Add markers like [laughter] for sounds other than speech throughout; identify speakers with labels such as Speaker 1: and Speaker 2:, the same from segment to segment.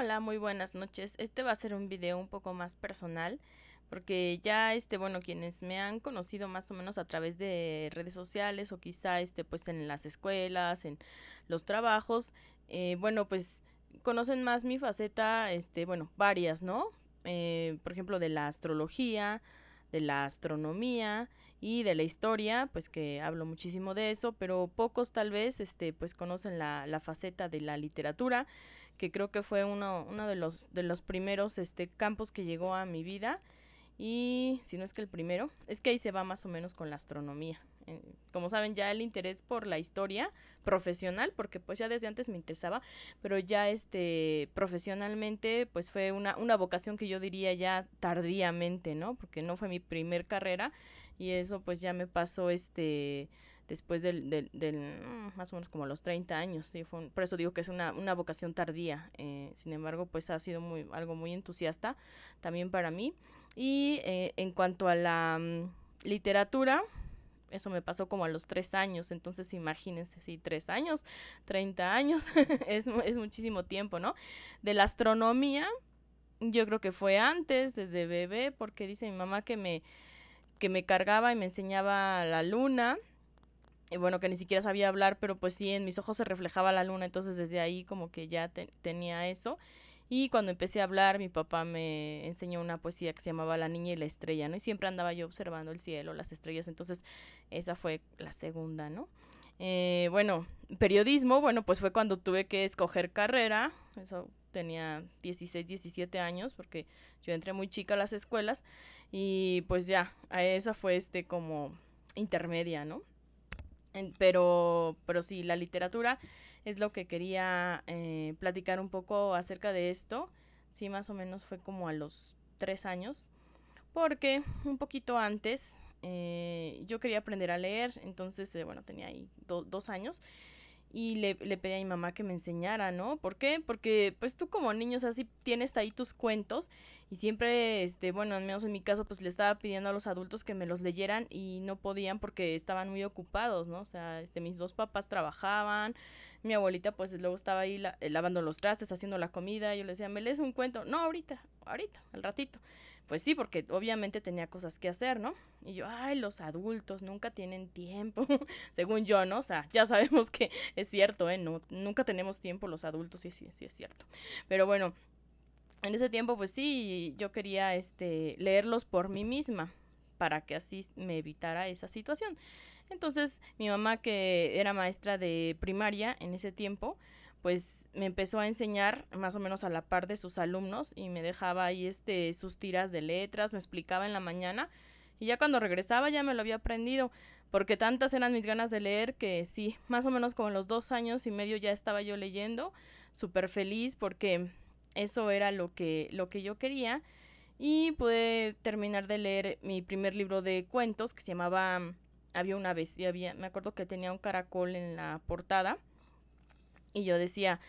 Speaker 1: Hola, muy buenas noches. Este va a ser un video un poco más personal porque ya este bueno, quienes me han conocido más o menos a través de redes sociales o quizá este pues en las escuelas, en los trabajos, eh, bueno, pues conocen más mi faceta, este bueno, varias, ¿no? Eh, por ejemplo, de la astrología, de la astronomía y de la historia, pues que hablo muchísimo de eso, pero pocos tal vez, este, pues conocen la, la faceta de la literatura que creo que fue uno, de, los, primeros este, campos que llegó a mi vida. Y si no es que el primero, es que ahí se va más o menos con la astronomía. Eh, como saben, ya el interés por la historia profesional, porque pues ya desde antes me interesaba, pero ya este profesionalmente pues fue una, una vocación que yo diría ya tardíamente, ¿no? Porque no fue mi primer carrera y eso pues ya me pasó este después del, del, mm, más o menos como los 30 años, por eso digo que es una, vocación tardía, eh, sin embargo, pues ha sido muy, algo muy entusiasta también para mí. Y eh, en cuanto a la mm, literatura, eso me pasó como a los tres años, entonces imagínense, sí, tres años, 30 años, [laughs] es, es muchísimo tiempo, ¿no? De la astronomía, yo creo que fue antes, desde bebé, porque dice mi mamá que que me cargaba y me enseñaba la luna, bueno, que ni siquiera sabía hablar, pero pues sí, en mis ojos se reflejaba la luna, entonces desde ahí como que ya tenía eso. Y cuando empecé a hablar, mi papá me enseñó una poesía que se llamaba La Niña y la Estrella, ¿no? Y siempre andaba yo observando el cielo, las estrellas, entonces esa fue la segunda, ¿no? Eh, bueno, periodismo, bueno, pues fue cuando tuve que escoger carrera, eso tenía 16, 17 años, porque yo entré muy chica a las escuelas, y pues ya, esa fue este como intermedia, ¿no? pero, pero sí, la literatura es lo que quería eh, platicar un poco acerca de esto. Sí, más o menos fue como a los tres años, porque un poquito antes eh, yo quería aprender a leer, entonces, eh, bueno, tenía ahí dos años y le, pedí a mi mamá que me enseñara, ¿no? ¿Por qué? Porque pues tú como niños así tienes ahí tus cuentos y siempre, este, bueno, al menos en mi caso, pues le estaba pidiendo a los adultos que me los leyeran y no podían porque estaban muy ocupados, ¿no? O sea, este, mis dos papás trabajaban, mi abuelita pues luego estaba ahí eh, lavando los trastes, haciendo la comida, yo le decía, ¿me lees un cuento? No, ahorita, ahorita, al ratito. Pues sí, porque obviamente tenía cosas que hacer, ¿no? Y yo, ay, los adultos nunca tienen tiempo, [laughs] según yo, ¿no? O sea, ya sabemos que es cierto, ¿eh? No, nunca tenemos tiempo los adultos, sí, sí, sí es cierto. Pero bueno, en ese tiempo, pues sí, yo quería este, leerlos por mí misma, para que así me evitara esa situación. Entonces, mi mamá, que era maestra de primaria en ese tiempo, pues me empezó a enseñar más o menos a la par de sus alumnos y me dejaba ahí este, sus tiras de letras, me explicaba en la mañana y ya cuando regresaba ya me lo había aprendido, porque tantas eran mis ganas de leer que sí, más o menos como los dos años y medio ya estaba yo leyendo, súper feliz porque eso era lo que, lo que yo quería y pude terminar de leer mi primer libro de cuentos que se llamaba Había una vez y había, me acuerdo que tenía un caracol en la portada y yo decía,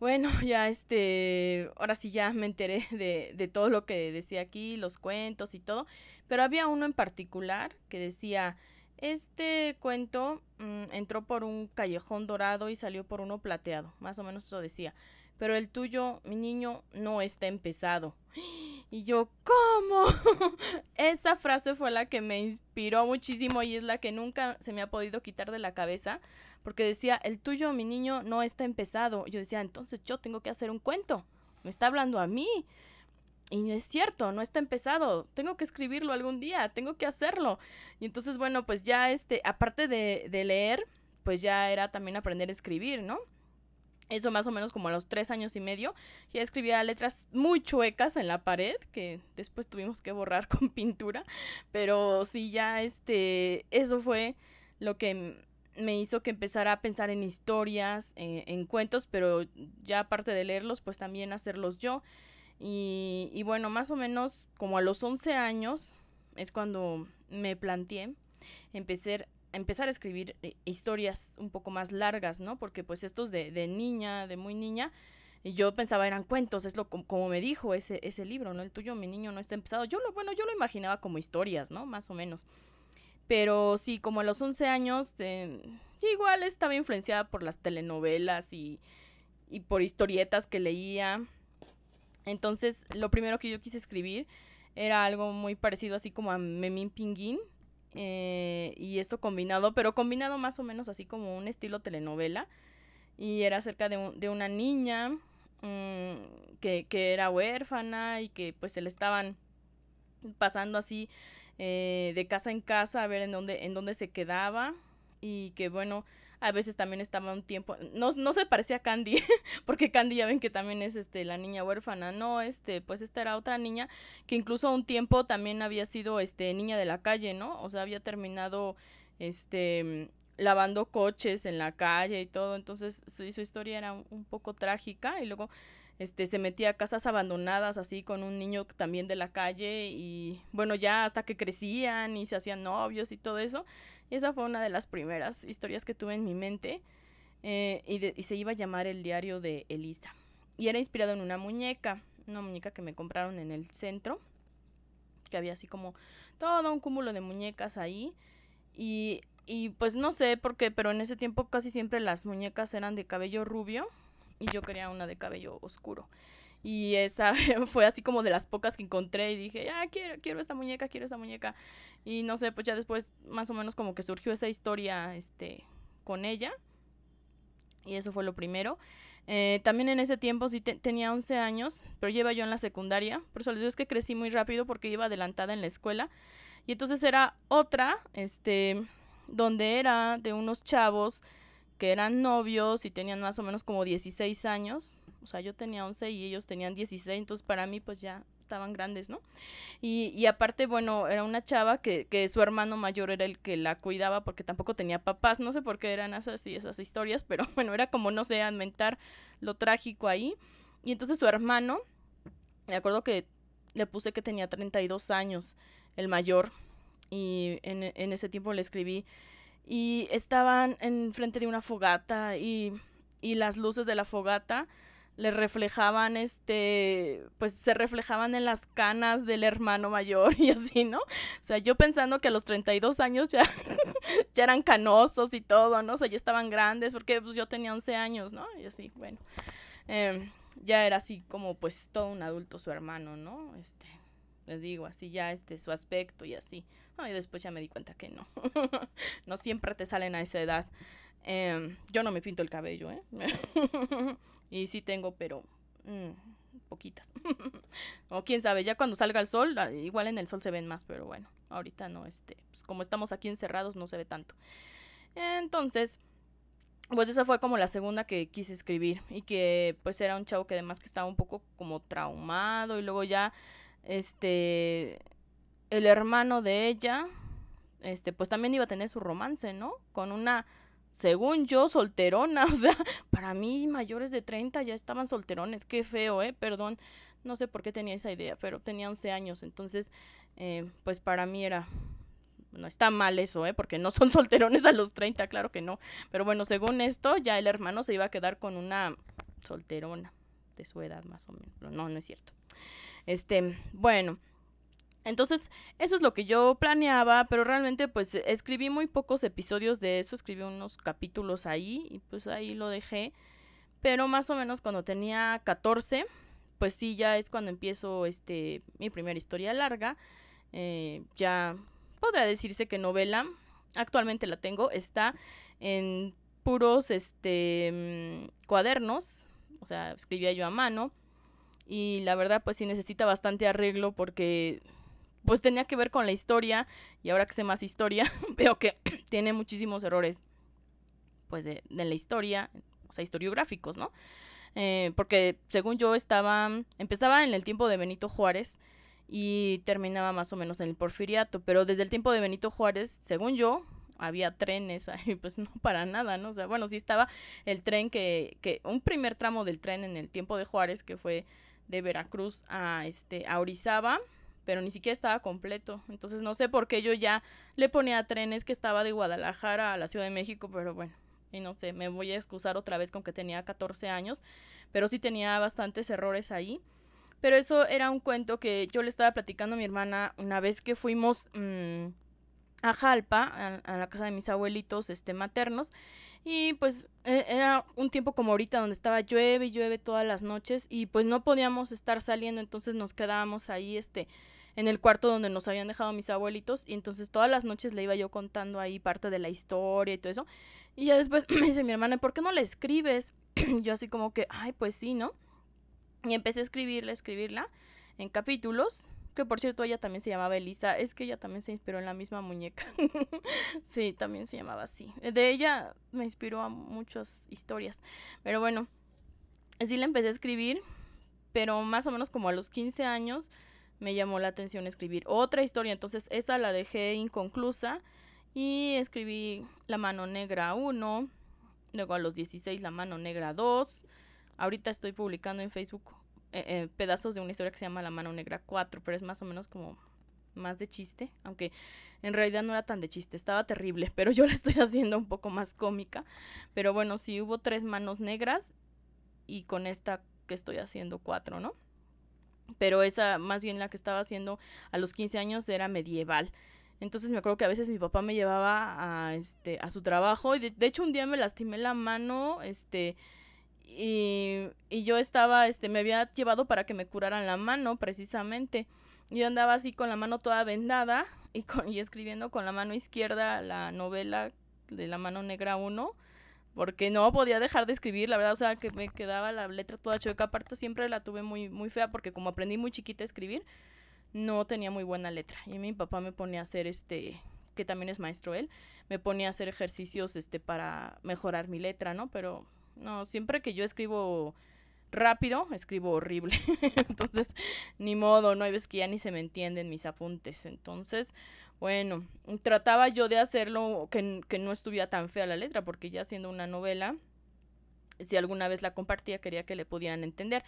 Speaker 1: bueno, [laughs] ya este, ahora sí ya me enteré [laughs] de, de todo lo que decía aquí, los cuentos y todo, pero había uno en particular que decía, este cuento mm, entró por un callejón dorado y salió por uno plateado, más o menos eso decía, pero el tuyo, mi niño, no está empezado. [gasps] Y yo, ¿cómo? [laughs] Esa frase fue la que me inspiró muchísimo y es la que nunca se me ha podido quitar de la cabeza porque decía, el tuyo, mi niño, no está empezado. Yo decía, entonces yo tengo que hacer un cuento, me está hablando a mí. Y es cierto, no está empezado, tengo que escribirlo algún día, tengo que hacerlo. Y entonces, bueno, pues ya este, aparte de, de leer, pues ya era también aprender a escribir, ¿no? Eso más o menos como a los tres años y medio. Ya escribía letras muy chuecas en la pared, que después tuvimos que borrar [laughs] con pintura. Pero sí, ya este, eso fue lo que me hizo que empezara a pensar en historias, eh, en cuentos, pero ya aparte de leerlos, pues también hacerlos yo. Y, bueno, más o menos como a los 11 años es cuando me planteé empezar, empezar a escribir eh, historias un poco más largas, ¿no? Porque pues estos de, de niña, de muy niña, yo pensaba eran cuentos, es lo como me dijo ese, ese libro, ¿no? El tuyo, mi niño no está empezado. Yo lo, bueno, yo lo imaginaba como historias, ¿no? Más o menos. Pero sí, como a los 11 años, eh, igual estaba influenciada por las telenovelas y, por historietas que leía. Entonces, lo primero que yo quise escribir era algo muy parecido así como a Memín Pinguín. Eh, y esto combinado, pero combinado más o menos así como un estilo telenovela. Y era acerca de, una niña mm, que, que, era huérfana y que pues se le estaban pasando así eh, de casa en casa a ver en dónde, en dónde se quedaba y que bueno, a veces también estaba un tiempo, no, se parecía a Candy, [laughs] porque Candy ya ven que también es este la niña huérfana, no, este, pues esta era otra niña que incluso a un tiempo también había sido este niña de la calle, ¿no? O sea, había terminado este lavando coches en la calle y todo, entonces su, historia era un poco trágica y luego este, se metía a casas abandonadas así con un niño también de la calle y bueno, ya hasta que crecían y se hacían novios y todo eso. Y esa fue una de las primeras historias que tuve en mi mente eh, y, y, se iba a llamar El diario de Elisa. Y era inspirado en una muñeca, una muñeca que me compraron en el centro, que había así como todo un cúmulo de muñecas ahí. Y, y pues no sé por qué, pero en ese tiempo casi siempre las muñecas eran de cabello rubio y yo quería una de cabello oscuro. Y esa [laughs] fue así como de las pocas que encontré y dije, ah, quiero, quiero esta muñeca, quiero esta muñeca. Y no sé, pues ya después más o menos como que surgió esa historia este, con ella. Y eso fue lo primero. Eh, también en ese tiempo sí tenía 11 años, pero lleva yo en la secundaria. Por eso les digo es que crecí muy rápido porque iba adelantada en la escuela. Y entonces era otra, este, donde era de unos chavos que eran novios y tenían más o menos como 16 años. O sea, yo tenía 11 y ellos tenían 16, entonces para mí pues ya estaban grandes, ¿no? Y, aparte, bueno, era una chava que, su hermano mayor era el que la cuidaba porque tampoco tenía papás, no sé por qué eran así esas historias, pero [laughs] bueno, era como, no sé, aumentar lo trágico ahí. Y entonces su hermano, me acuerdo que le puse que tenía 32 años, el mayor, y en ese tiempo le escribí y estaban enfrente de una fogata y, las luces de la fogata le reflejaban este, pues se reflejaban en las canas del hermano mayor [laughs] y así, ¿no? O sea, yo pensando que a los 32 años ya, [laughs] ya eran canosos y todo, ¿no? O sea, ya estaban grandes porque pues, yo tenía 11 años, ¿no? Y así, bueno, em, ya era así como pues todo un adulto su hermano, ¿no? Este, les digo, así ya este, su aspecto y así. Y después ya me di cuenta que no. [laughs] no siempre te salen a esa edad. Em, yo no me pinto el cabello, ¿eh? [laughs] y sí tengo, pero mm, poquitas. [laughs] o quién sabe, ya cuando salga el sol, ah, igual en el sol se ven más, pero bueno, ahorita no, este, pues como estamos aquí encerrados no se ve tanto. Entonces, pues esa fue como la segunda que quise escribir y que pues era un chavo que además que estaba un poco como traumado y luego ya, este, el hermano de ella, este, pues también iba a tener su romance, ¿no? Con una, según yo, solterona. [laughs] O sea, para mí, mayores de 30 ya estaban solterones. Qué feo, ¿eh? Perdón, no sé por qué tenía esa idea, pero tenía 11 años. Entonces, eh, pues para mí era no está mal eso, ¿eh? Porque no son [laughs] solterones a los 30, claro que no. Pero bueno, según esto, ya el hermano se iba a quedar con una solterona de su edad, más o menos. No, no es cierto. Este, bueno, entonces, eso es lo que yo planeaba, pero realmente pues escribí muy pocos episodios de eso, escribí unos capítulos ahí y pues ahí lo dejé. Pero más o menos cuando tenía 14, pues sí, ya es cuando empiezo este, mi primera historia larga. Eh, ya podría decirse que novela, actualmente la tengo, está en puros este, mm, cuadernos, o sea, escribía yo a mano. Y la verdad pues sí necesita bastante arreglo porque pues tenía que ver con la historia y ahora que sé más historia, [laughs] veo que [clears throat] tiene muchísimos errores, pues de, la historia, o sea, historiográficos, ¿no? Eh, porque según yo estaba, empezaba en el tiempo de Benito Juárez y terminaba más o menos en el porfiriato, pero desde el tiempo de Benito Juárez, según yo, había trenes ahí, [laughs] pues no para nada, ¿no? O sea, bueno, sí estaba el tren que, que un primer tramo del tren en el tiempo de Juárez, que fue de Veracruz a, este, a Orizaba, pero ni siquiera estaba completo. Entonces no sé por qué yo ya le ponía trenes que estaba de Guadalajara a la Ciudad de México, pero bueno, y no sé, me voy a excusar otra vez con que tenía 14 años, pero sí tenía bastantes errores ahí. Pero eso era un cuento que yo le estaba platicando a mi hermana una vez que fuimos mm, a Jalpa, a, la casa de mis abuelitos este, maternos, y pues e, era un tiempo como ahorita donde estaba llueve y llueve todas las noches y pues no podíamos estar saliendo, entonces nos quedábamos ahí este en el cuarto donde nos habían dejado mis abuelitos y entonces todas las noches le iba yo contando ahí parte de la historia y todo eso. Y ya después [clears throat] me dice mi hermana, ¿por qué no le escribes? [clears throat] yo así como que, ay, pues sí, ¿no? Y empecé a escribirla, escribirla en capítulos, que por cierto ella también se llamaba Elisa, es que ella también se inspiró en la misma muñeca. [laughs] sí, también se llamaba así. De ella me inspiró a muchas historias. Pero bueno, ...así la empecé a escribir, pero más o menos como a los 15 años me llamó la atención escribir otra historia. Entonces esa la dejé inconclusa y escribí La mano negra 1, luego a los 16 La mano negra 2. Ahorita estoy publicando en Facebook eh, eh, pedazos de una historia que se llama La mano negra 4, pero es más o menos como más de chiste, aunque en realidad no era tan de chiste, estaba terrible, [laughs] pero yo la estoy haciendo un poco más cómica. Pero bueno, sí hubo tres manos negras y con esta que estoy haciendo cuatro, ¿no? pero esa más bien la que estaba haciendo a los 15 años era medieval. Entonces me acuerdo que a veces mi papá me llevaba a, este, a su trabajo y de, hecho un día me lastimé la mano, este, y, y, yo estaba, este, me había llevado para que me curaran la mano precisamente. Yo andaba así con la mano toda vendada y, y escribiendo con la mano izquierda la novela de la mano negra 1 porque no podía dejar de escribir, la verdad, o sea, que me quedaba la letra toda chueca, aparte siempre la tuve muy, muy fea, porque como aprendí muy chiquita a escribir, no tenía muy buena letra, y mi papá me ponía a hacer este, que también es maestro él, me ponía a hacer ejercicios, este, para mejorar mi letra, ¿no? Pero, no, siempre que yo escribo rápido, escribo horrible, [laughs] entonces, ni modo, no hay veces que ya ni se me entienden mis apuntes, entonces... Bueno, trataba yo de hacerlo que, no estuviera tan fea la letra, porque ya siendo una novela, si alguna vez la compartía, quería que le pudieran entender.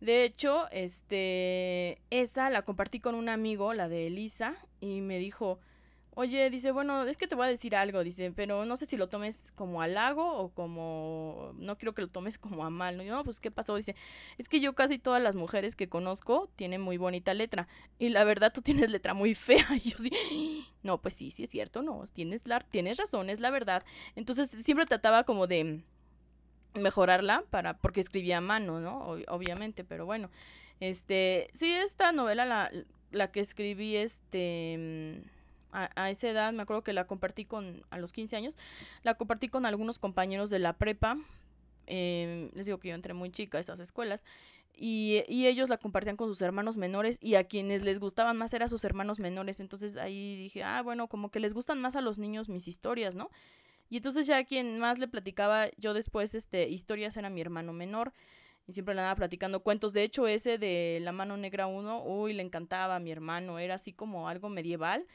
Speaker 1: De hecho, este, esta la compartí con un amigo, la de Elisa, y me dijo, Oye, dice, bueno, es que te voy a decir algo, dice, pero no sé si lo tomes como halago o como, no quiero que lo tomes como a mal, ¿no? Yo, no, pues, ¿qué pasó? Dice, es que yo casi todas las mujeres que conozco tienen muy bonita letra y la verdad tú tienes letra muy fea. [laughs] Y yo sí, no, pues sí, sí es cierto, no, tienes, la, tienes razón, es la verdad. Entonces siempre trataba como de mejorarla para, porque escribía a mano, ¿no? obviamente, pero bueno, este, sí, esta novela la, la que escribí, este a, esa edad, me acuerdo que la compartí con, a los 15 años, la compartí con algunos compañeros de la prepa. Eh, les digo que yo entré muy chica a esas escuelas. Y, y, ellos la compartían con sus hermanos menores y a quienes les gustaban más eran sus hermanos menores. Entonces ahí dije, ah, bueno, como que les gustan más a los niños mis historias, ¿no? Y entonces ya quien más le platicaba yo después, este, historias era mi hermano menor y siempre le andaba platicando cuentos. De hecho, ese de La Mano Negra 1, uy, le encantaba a mi hermano, era así como algo medieval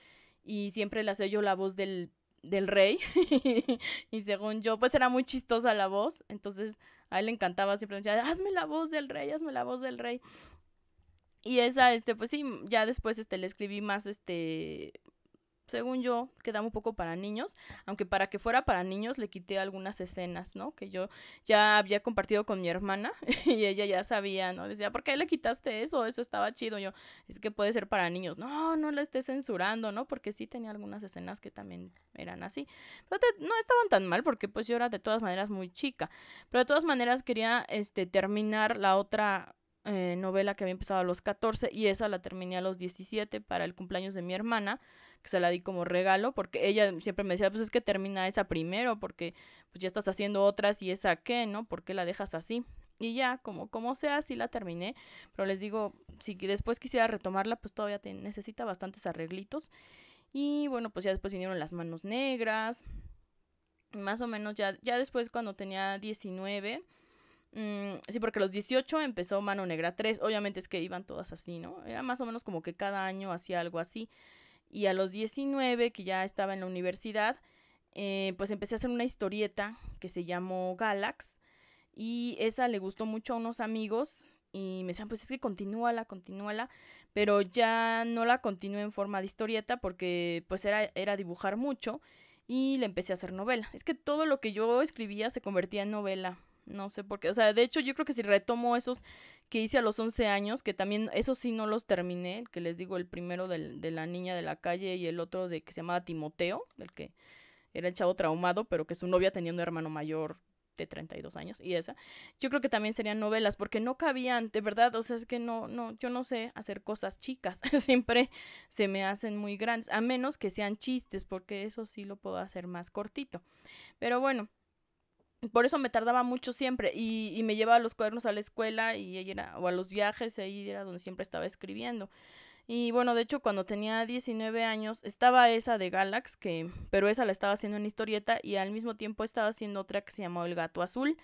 Speaker 1: y siempre le hacía yo la voz del, del rey [laughs] y según yo pues era muy chistosa la voz, entonces a él le encantaba, siempre decía, hazme la voz del rey, hazme la voz del rey. Y esa, este, pues sí, ya después, este, le escribí más, este, según yo, quedaba un poco para niños, aunque para que fuera para niños le quité algunas escenas, ¿no? Que yo ya había compartido con mi hermana [laughs] y ella ya sabía, ¿no? Decía, ¿por qué le quitaste eso? Eso estaba chido. yo, es que puede ser para niños. No, no la esté censurando, ¿no? Porque sí tenía algunas escenas que también eran así. Pero no estaban tan mal porque pues yo era de todas maneras muy chica. Pero de todas maneras quería este, terminar la otra eh, novela que había empezado a los 14 y esa la terminé a los 17 para el cumpleaños de mi hermana se la di como regalo, porque ella siempre me decía, pues es que termina esa primero, porque pues ya estás haciendo otras y esa qué, ¿no? ¿Por qué la dejas así? Y ya, como, como sea, sí la terminé, pero les digo, si después quisiera retomarla, pues todavía necesita bastantes arreglitos. Y bueno, pues ya después vinieron las manos negras, más o menos ya, ya después cuando tenía 19, mm, sí, porque los 18 empezó Mano Negra 3. Obviamente es que iban todas así, ¿no? Era más o menos como que cada año hacía algo así. Y a los 19, que ya estaba en la universidad, eh, pues empecé a hacer una historieta que se llamó Galax. Y esa le gustó mucho a unos amigos y me decían, pues es que continúala, continúala, pero ya no la continué en forma de historieta porque pues era, era dibujar mucho y le empecé a hacer novela. Es que todo lo que yo escribía se convertía en novela. No sé por qué. O sea, de hecho, yo creo que si retomo esos que hice a los 11 años, que también, esos sí no los terminé, el que les digo, el primero de la niña de la calle y el otro de que se llamaba Timoteo, El que era el chavo traumado, pero que su novia tenía un hermano mayor de 32 años y esa. Yo creo que también serían novelas, porque no cabían, de verdad, o sea, es que no, no, yo no sé hacer cosas chicas, [laughs] siempre se me hacen muy grandes, a menos que sean chistes, porque eso sí lo puedo hacer más cortito. Pero bueno, por eso me tardaba mucho siempre y, me llevaba los cuadernos a la escuela y era, o a los viajes, ahí era donde siempre estaba escribiendo. Y bueno, de hecho cuando tenía 19 años estaba esa de Galax, que, pero esa la estaba haciendo en historieta y al mismo tiempo estaba haciendo otra que se llamaba El Gato Azul.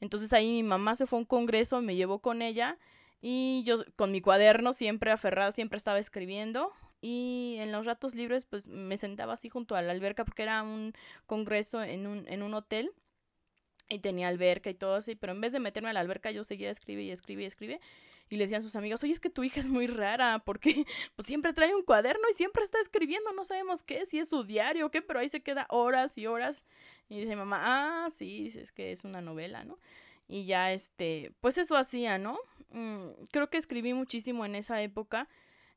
Speaker 1: Entonces ahí mi mamá se fue a un congreso, me llevó con ella y yo con mi cuaderno siempre aferrada, siempre estaba escribiendo y en los ratos libres pues me sentaba así junto a la alberca porque era un congreso un, en un hotel y tenía alberca y todo así, pero en vez de meterme a la alberca yo seguía escribe y escribí y escribe y le decían sus amigos, oye, es que tu hija es muy rara, porque [laughs] pues siempre trae un cuaderno y siempre está escribiendo, no sabemos qué, si es su diario o qué, pero ahí se queda horas y horas y dice mamá, ah, sí, es que es una novela, ¿no? Y ya este, pues eso hacía, ¿no? Mm, creo que escribí muchísimo en esa época,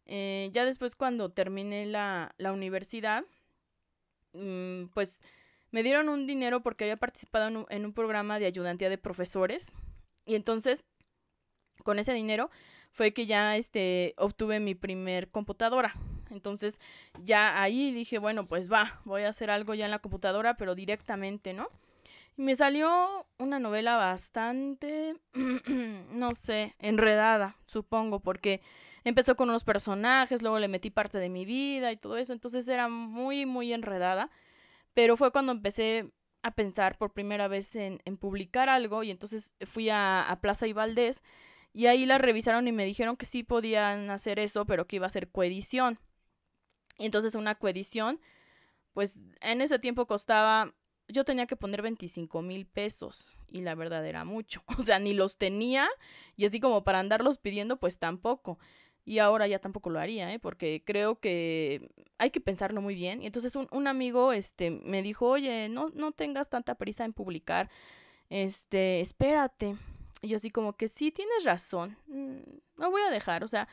Speaker 1: eh, ya después cuando terminé la, la universidad, mm, pues me dieron un dinero porque había participado en un, programa de ayudantía de profesores. Y entonces, con ese dinero fue que ya este, obtuve mi primer computadora. Entonces, ya ahí dije, bueno, pues va, voy a hacer algo ya en la computadora, pero directamente, ¿no? Y me salió una novela bastante, [clears throat] no sé, enredada, supongo, porque empezó con unos personajes, luego le metí parte de mi vida y todo eso, entonces era muy, muy enredada. Pero fue cuando empecé a pensar por primera vez en, publicar algo y entonces fui a, a Plaza y Valdés y ahí la revisaron y me dijeron que sí podían hacer eso, pero que iba a ser coedición. Y entonces una coedición, pues en ese tiempo costaba, yo tenía que poner 25 mil pesos y la verdad era mucho. [laughs] O sea, ni los tenía y así como para andarlos pidiendo, pues tampoco. Y ahora ya tampoco lo haría, ¿eh? porque creo que hay que pensarlo muy bien. Y entonces un, un amigo este, me dijo, oye, no, no tengas tanta prisa en publicar, este, espérate. Y yo así como que sí, tienes razón, no mm, voy a dejar, o sea,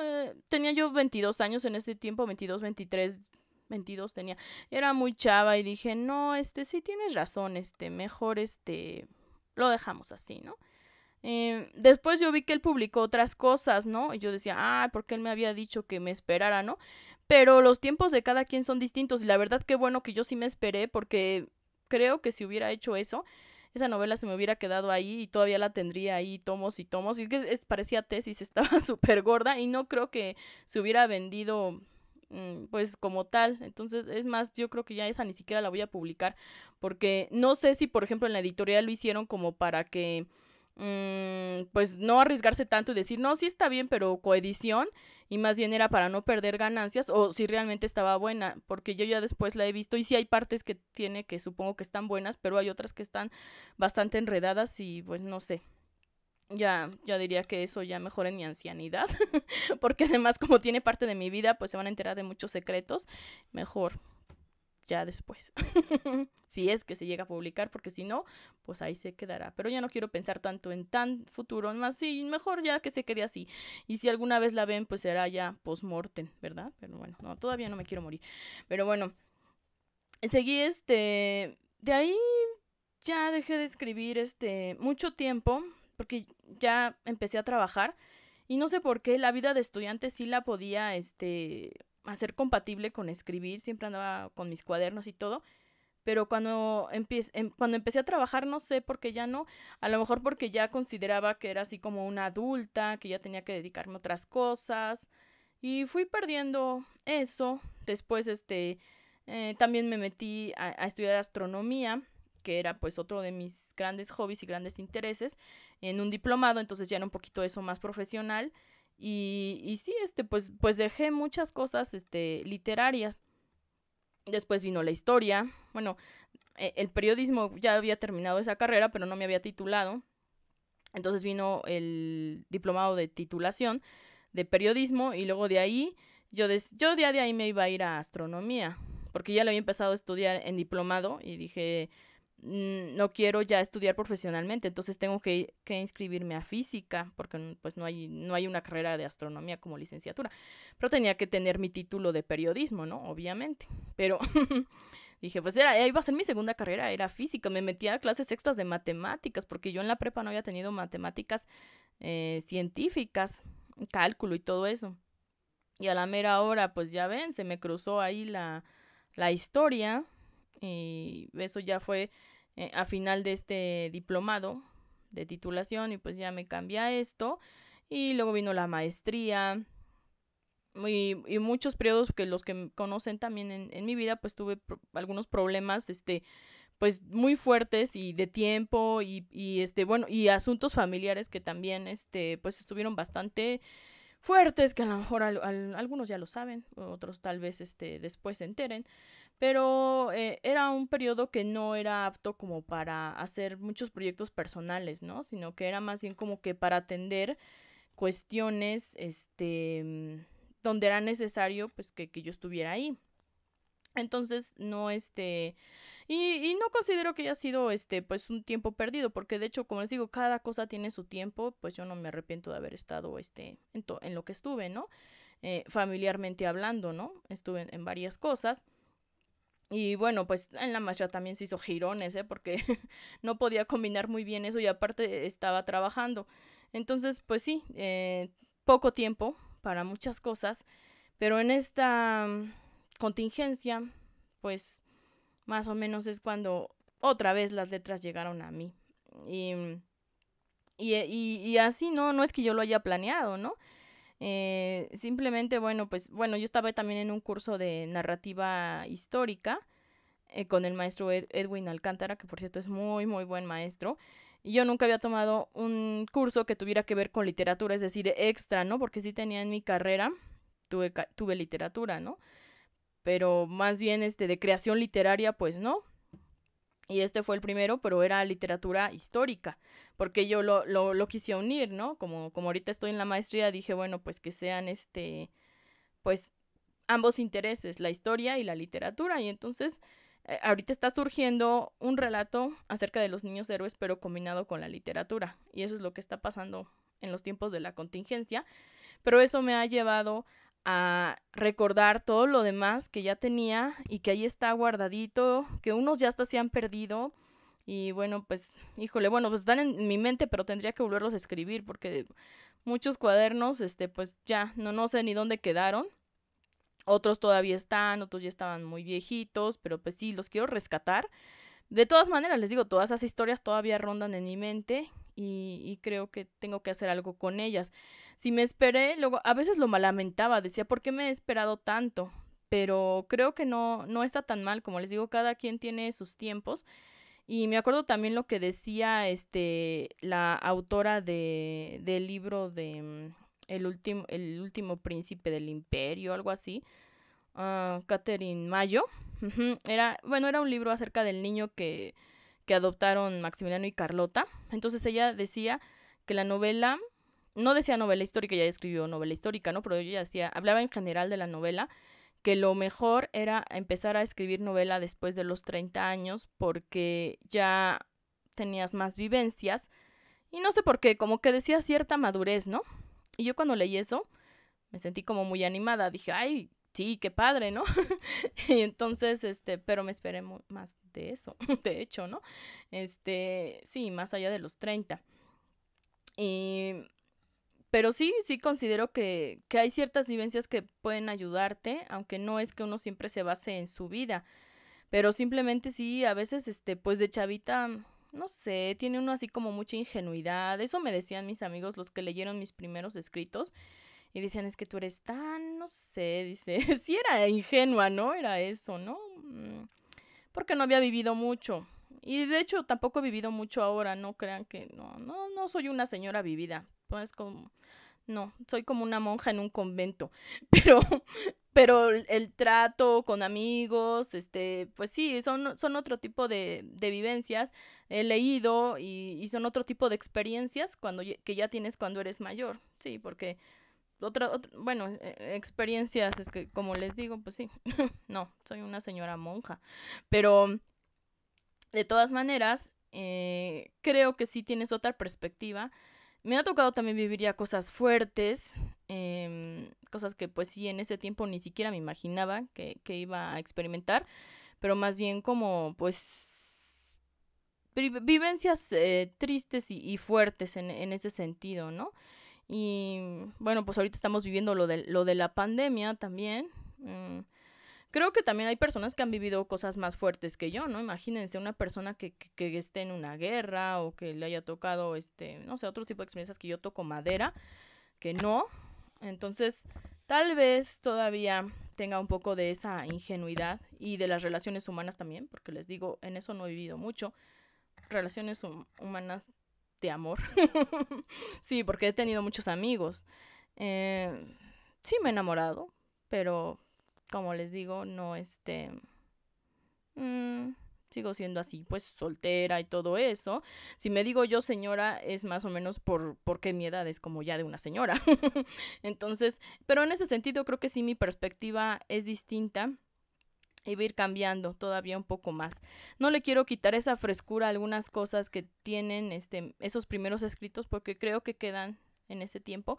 Speaker 1: eh, tenía yo 22 años en ese tiempo, 22, 23, 22 tenía. Era muy chava y dije, no, este, sí tienes razón, este, mejor, este, lo dejamos así, ¿no? Em, después yo vi que él publicó otras cosas, ¿no? Y yo decía, ah, porque él me había dicho que me esperara, ¿no? Pero los tiempos de cada quien son distintos y la verdad que bueno que yo sí me esperé porque creo que si hubiera hecho eso, esa novela se me hubiera quedado ahí y todavía la tendría ahí tomos y tomos. Y es que parecía tesis, [laughs] estaba súper gorda y no creo que se hubiera vendido mm, pues como tal. Entonces, es más, yo creo que ya esa ni siquiera la voy a publicar porque no sé si, por ejemplo, en la editorial lo hicieron como para que Mm, pues no arriesgarse tanto y decir, no, sí está bien, pero coedición, y más bien era para no perder ganancias o si realmente estaba buena, porque yo ya después la he visto y sí hay partes que tiene que supongo que están buenas, pero hay otras que están bastante enredadas y pues no sé. Ya, ya diría que eso ya mejora en mi ancianidad, [laughs] porque además como tiene parte de mi vida, pues se van a enterar de muchos secretos, mejor ya después. [laughs] si es que se llega a publicar, porque si no, pues ahí se quedará. Pero ya no quiero pensar tanto en tan futuro, más sí, mejor ya que se quede así. Y si alguna vez la ven, pues será ya post-mortem, ¿verdad? Pero bueno, no, todavía no me quiero morir. Pero bueno, seguí este, de ahí ya dejé de escribir este mucho tiempo, porque ya empecé a trabajar. Y no sé por qué, la vida de estudiante sí la podía, este, hacer compatible con escribir, siempre andaba con mis cuadernos y todo, pero cuando, em, cuando empecé a trabajar, no sé por qué ya no, a lo mejor porque ya consideraba que era así como una adulta, que ya tenía que dedicarme a otras cosas, y fui perdiendo eso, después este, eh, también me metí a, a estudiar astronomía, que era pues otro de mis grandes hobbies y grandes intereses, en un diplomado, entonces ya era un poquito eso más profesional, y, sí, este, pues, pues dejé muchas cosas este, literarias. Después vino la historia. Bueno, e, el periodismo ya había terminado esa carrera, pero no me había titulado. Entonces vino el diplomado de titulación de periodismo y luego de ahí yo, de, yo día de ahí me iba a ir a astronomía, porque ya lo había empezado a estudiar en diplomado y dije, Mm, no quiero ya estudiar profesionalmente, entonces tengo que, inscribirme a física, porque pues no hay, no hay una carrera de astronomía como licenciatura. Pero tenía que tener mi título de periodismo, ¿no? Obviamente. Pero [laughs] dije, pues era, iba a ser mi segunda carrera, era física. Me metía a clases extras de matemáticas, porque yo en la prepa no había tenido matemáticas eh, científicas, cálculo y todo eso. Y a la mera hora, pues ya ven, se me cruzó ahí la, la historia y eso ya fue eh, a final de este diplomado de titulación y pues ya me cambié a esto. Y luego vino la maestría y, muchos periodos que los que conocen también en, mi vida pues tuve algunos problemas este pues muy fuertes y de tiempo y, este bueno y asuntos familiares que también este pues estuvieron bastante fuertes que a lo mejor algunos ya lo saben, otros tal vez este, después se enteren, pero eh, era un periodo que no era apto como para hacer muchos proyectos personales, ¿no? Sino que era más bien como que para atender cuestiones, este, mm, donde era necesario, pues, que, yo estuviera ahí. Entonces, no, este, y, y, no considero que haya sido, este, pues un tiempo perdido, porque de hecho, como les digo, cada cosa tiene su tiempo, pues yo no me arrepiento de haber estado, este, en, lo que estuve, ¿no? Eh, familiarmente hablando, ¿no? Estuve en varias cosas. Y bueno, pues en la maestra también se hizo girones, ¿eh? porque [laughs] no podía combinar muy bien eso y aparte estaba trabajando. Entonces, pues sí, eh, poco tiempo para muchas cosas, pero en esta mm, contingencia, pues más o menos es cuando otra vez las letras llegaron a mí. Y, mm, y, y así, ¿no? No es que yo lo haya planeado, ¿no? Eh, simplemente, bueno, pues bueno, yo estaba también en un curso de narrativa histórica eh, con el maestro Edwin Alcántara, que por cierto es muy, muy buen maestro. Y yo nunca había tomado un curso que tuviera que ver con literatura, es decir, extra, ¿no? Porque sí tenía en mi carrera, tuve, tuve literatura, ¿no? Pero más bien este de creación literaria, pues no, y este fue el primero, pero era literatura histórica, porque yo lo, lo, quise unir, ¿no? Como, como ahorita estoy en la maestría, dije, bueno, pues que sean este, pues ambos intereses, la historia y la literatura, y entonces eh, ahorita está surgiendo un relato acerca de los niños héroes, pero combinado con la literatura, y eso es lo que está pasando en los tiempos de la contingencia, pero eso me ha llevado a recordar todo lo demás que ya tenía y que ahí está guardadito, que unos ya hasta se han perdido. Y bueno, pues, híjole, bueno, pues están en mi mente, pero tendría que volverlos a escribir porque muchos cuadernos, este, pues ya, no, no sé ni dónde quedaron. Otros todavía están, otros ya estaban muy viejitos, pero pues sí, los quiero rescatar. De todas maneras, les digo, todas esas historias todavía rondan en mi mente y, creo que tengo que hacer algo con ellas. Si me esperé, luego a veces lo malamentaba. decía, ¿por qué me he esperado tanto? Pero creo que no, no está tan mal, como les digo, cada quien tiene sus tiempos. Y me acuerdo también lo que decía este, la autora de, del libro de mm, el, último, el último príncipe del imperio, algo así, ah, Catherine Mayo. Era, bueno, era un libro acerca del niño que, que adoptaron Maximiliano y Carlota. Entonces ella decía que la novela, no decía novela histórica, ya escribió novela histórica, ¿no? Pero ella decía, hablaba en general de la novela, que lo mejor era empezar a escribir novela después de los 30 años porque ya tenías más vivencias y no sé por qué, como que decía cierta madurez, ¿no? Y yo cuando leí eso me sentí como muy animada, dije, ay, sí, qué padre, ¿no? [laughs] y entonces, este, pero me esperé más eso, [laughs] de hecho, ¿no? Este, sí, más allá de los 30. Y, pero sí, sí considero que, que hay ciertas vivencias que pueden ayudarte, aunque no es que uno siempre se base en su vida, pero simplemente sí, a veces, este, pues de chavita, no sé, tiene uno así como mucha ingenuidad, eso me decían mis amigos, los que leyeron mis primeros escritos, y decían, es que tú eres tan, no sé, dice, [laughs] sí era ingenua, ¿no? Era eso, ¿no? porque no había vivido mucho. Y de hecho tampoco he vivido mucho ahora, no crean que no, no, no soy una señora vivida. Pues como, no, soy como una monja en un convento. [laughs] Pero, pero el trato con amigos, este, pues sí, son, son otro tipo de, vivencias. He leído y, y, son otro tipo de experiencias cuando, que ya tienes cuando eres mayor. Sí, porque otra, bueno, e, e, experiencias, es que como les digo, pues sí, [laughs] no, soy una señora monja, pero de todas maneras, eh, creo que sí tienes otra perspectiva. Me ha tocado también vivir ya cosas fuertes, em, cosas que pues sí en ese tiempo ni siquiera me imaginaba que, iba a experimentar, pero más bien como pues vivencias eh, tristes y, fuertes en, ese sentido, ¿no? Y bueno, pues ahorita estamos viviendo lo de, lo de la pandemia también. Eh, creo que también hay personas que han vivido cosas más fuertes que yo, ¿no? Imagínense una persona que, que, esté en una guerra o que le haya tocado, este, no sé, otro tipo de experiencias que yo toco madera, que no. Entonces, tal vez todavía tenga un poco de esa ingenuidad y de las relaciones humanas también, porque les digo, en eso no he vivido mucho. Relaciones humanas de amor. [laughs] sí, porque he tenido muchos amigos. Eh, sí me he enamorado, pero como les digo, no este... Mm, sigo siendo así, pues soltera y todo eso. Si me digo yo señora, es más o menos por, porque mi edad es como ya de una señora. [laughs] Entonces, pero en ese sentido creo que sí mi perspectiva es distinta y a ir cambiando todavía un poco más. No le quiero quitar esa frescura a algunas cosas que tienen este, esos primeros escritos porque creo que quedan en ese tiempo,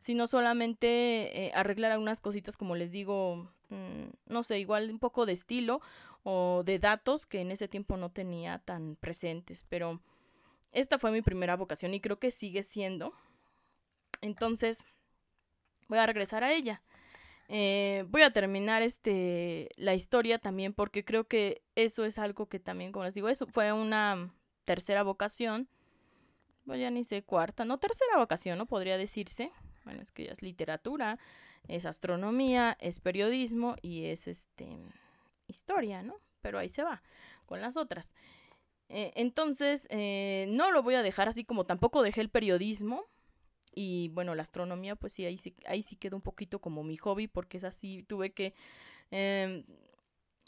Speaker 1: sino solamente eh, arreglar algunas cositas, como les digo, mm, no sé, igual un poco de estilo o de datos que en ese tiempo no tenía tan presentes, pero esta fue mi primera vocación y creo que sigue siendo. Entonces, voy a regresar a ella. Eh, voy a terminar este, la historia también porque creo que eso es algo que también, como les digo, eso fue una tercera vocación. Bueno, ya ni sé, cuarta, no, tercera vocación, ¿no? Podría decirse. Bueno, es que ya es literatura, es astronomía, es periodismo y es este historia, ¿no? Pero ahí se va con las otras. Eh, entonces, eh, no lo voy a dejar así como tampoco dejé el periodismo y bueno, la astronomía, pues sí, ahí sí, ahí sí quedó un poquito como mi hobby, porque es así, tuve que... Em,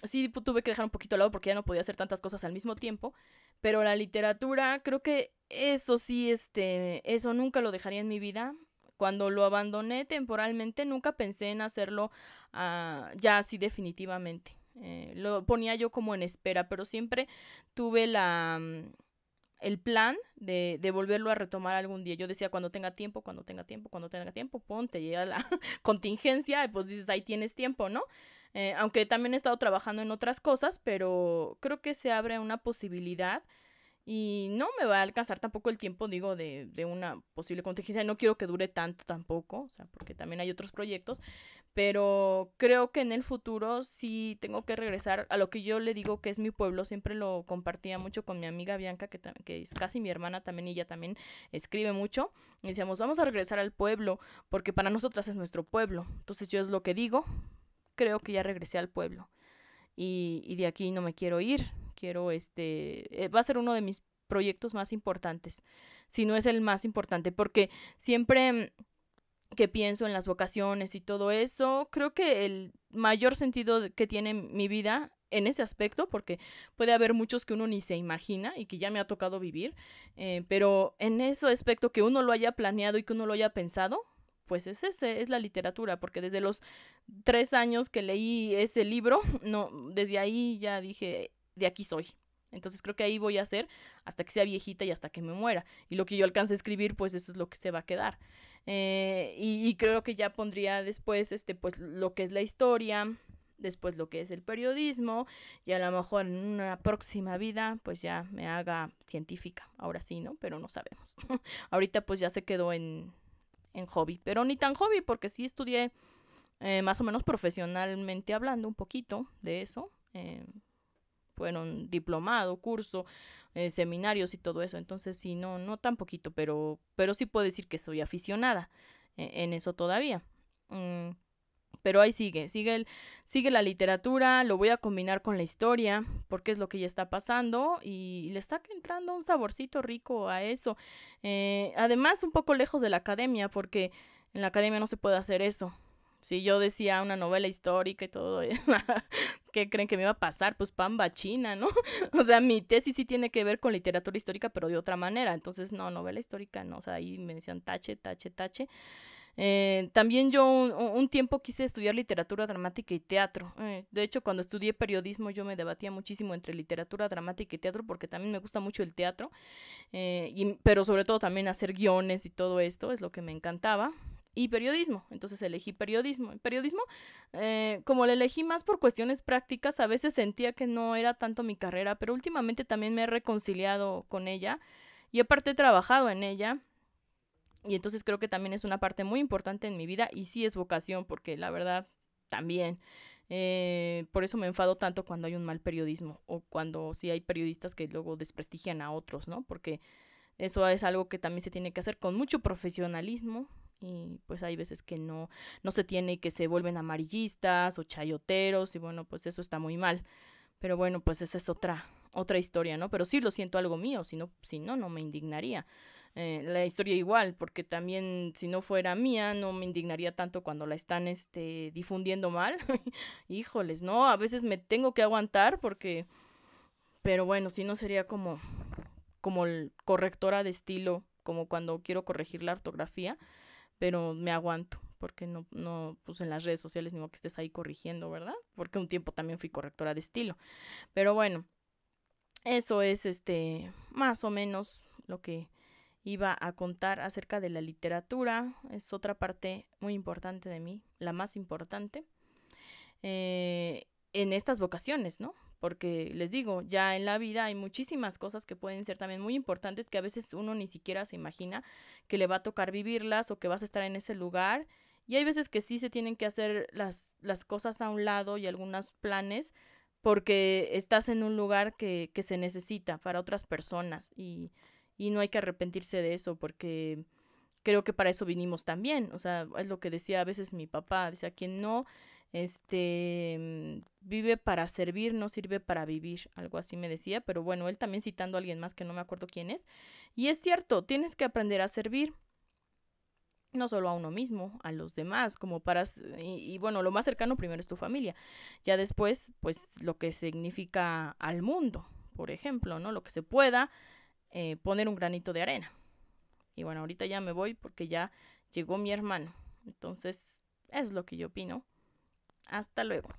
Speaker 1: sí, tuve que dejar un poquito al lado porque ya no podía hacer tantas cosas al mismo tiempo, pero la literatura, creo que eso sí, este, eso nunca lo dejaría en mi vida. Cuando lo abandoné temporalmente, nunca pensé en hacerlo ah, ya así definitivamente. Eh, lo ponía yo como en espera, pero siempre tuve la... Mm, el plan de, volverlo a retomar algún día. Yo decía, cuando tenga tiempo, cuando tenga tiempo, cuando tenga tiempo, ponte, llega la [laughs] contingencia, y pues dices, ahí tienes tiempo, ¿no? Eh, aunque también he estado trabajando en otras cosas, pero creo que se abre una posibilidad y no me va a alcanzar tampoco el tiempo, digo, de, una posible contingencia. No quiero que dure tanto tampoco, porque también hay otros proyectos. Pero creo que en el futuro si tengo que regresar a lo que yo le digo que es mi pueblo. Siempre lo compartía mucho con mi amiga Bianca, que, que es casi mi hermana también, y ella también escribe mucho. Y decíamos, vamos a regresar al pueblo, porque para nosotras es nuestro pueblo. Entonces yo es lo que digo. Creo que ya regresé al pueblo. Y, y de aquí no me quiero ir quiero, este, eh, va a ser uno de mis proyectos más importantes, si no es el más importante, porque siempre mm, que pienso en las vocaciones y todo eso, creo que el mayor sentido que tiene mi vida en ese aspecto, porque puede haber muchos que uno ni se imagina y que ya me ha tocado vivir, eh, pero en ese aspecto que uno lo haya planeado y que uno lo haya pensado, pues es ese, es la literatura, porque desde los tres años que leí ese libro, [laughs] no, desde ahí ya dije, de aquí soy. Entonces creo que ahí voy a hacer hasta que sea viejita y hasta que me muera. Y lo que yo alcance a escribir, pues eso es lo que se va a quedar. Eh, y, creo que ya pondría después este, pues, lo que es la historia, después lo que es el periodismo, y a lo mejor en una próxima vida, pues ya me haga científica. Ahora sí, ¿no? Pero no sabemos. [laughs] Ahorita pues ya se quedó en, en hobby. Pero ni tan hobby, porque sí estudié eh, más o menos profesionalmente hablando un poquito de eso. Eh, fueron diplomado, curso, eh, seminarios y todo eso. Entonces, sí, no, no tan poquito, pero, pero sí puedo decir que soy aficionada eh, en, eso todavía. Mm, pero ahí sigue, sigue, el, sigue la literatura, lo voy a combinar con la historia, porque es lo que ya está pasando y, le está entrando un saborcito rico a eso. Eh, además, un poco lejos de la academia, porque en la academia no se puede hacer eso. Si yo decía una novela histórica y todo, [laughs] ¿qué creen que me iba a pasar? Pues pamba china, ¿no? [laughs] o sea, mi tesis sí tiene que ver con literatura histórica, pero de otra manera. Entonces, no, novela histórica, no. O sea, ahí me decían tache, tache, tache. Eh, también yo un, tiempo quise estudiar literatura dramática y teatro. Eh, de hecho, cuando estudié periodismo yo me debatía muchísimo entre literatura dramática y teatro porque también me gusta mucho el teatro, eh, pero sobre todo también hacer guiones y todo esto es lo que me encantaba y periodismo. Entonces elegí periodismo. periodismo, eh, como le elegí más por cuestiones prácticas, a veces sentía que no era tanto mi carrera, pero últimamente también me he reconciliado con ella y aparte he trabajado en ella. Y entonces creo que también es una parte muy importante en mi vida y sí es vocación, porque la verdad también. Eh, por eso me enfado tanto cuando hay un mal periodismo o cuando sí hay periodistas que luego desprestigian a otros, ¿no? Porque eso es algo que también se tiene que hacer con mucho profesionalismo, y pues hay veces que no, no se tiene y que se vuelven amarillistas o chayoteros y bueno, pues eso está muy mal. Pero bueno, pues esa es otra, otra historia, ¿no? Pero sí lo siento algo mío, si no, si no, no me indignaría. Eh, la historia igual, porque también si no fuera mía, no me indignaría tanto cuando la están este, difundiendo mal. [laughs] Híjoles, ¿no? A veces me tengo que aguantar porque... Pero bueno, si no sería como, como correctora de estilo, como cuando quiero corregir la ortografía pero me aguanto porque no, no, pues, en las redes sociales ni modo que estés ahí corrigiendo, ¿verdad? Porque un tiempo también fui correctora de estilo. Pero bueno, eso es este, más o menos lo que iba a contar acerca de la literatura. Es otra parte muy importante de mí, la más importante. Eh, en estas vocaciones, ¿no? porque les digo, ya en la vida hay muchísimas cosas que pueden ser también muy importantes que a veces uno ni siquiera se imagina que le va a tocar vivirlas o que vas a estar en ese lugar. Y hay veces que sí se tienen que hacer las, las cosas a un lado y algunos planes porque estás en un lugar que, que se necesita para otras personas y, no hay que arrepentirse de eso porque creo que para eso vinimos también. O sea, es lo que decía a veces mi papá, decía quien no este, mm, vive para servir, no sirve para vivir, algo así me decía, pero bueno, él también citando a alguien más que no me acuerdo quién es. Y es cierto, tienes que aprender a servir no solo a uno mismo, a los demás, como para... Y, bueno, lo más cercano primero es tu familia, ya después, pues lo que significa al mundo, por ejemplo, ¿no? Lo que se pueda eh, poner un granito de arena. Y bueno, ahorita ya me voy porque ya llegó mi hermano, entonces es lo que yo opino. Hasta luego.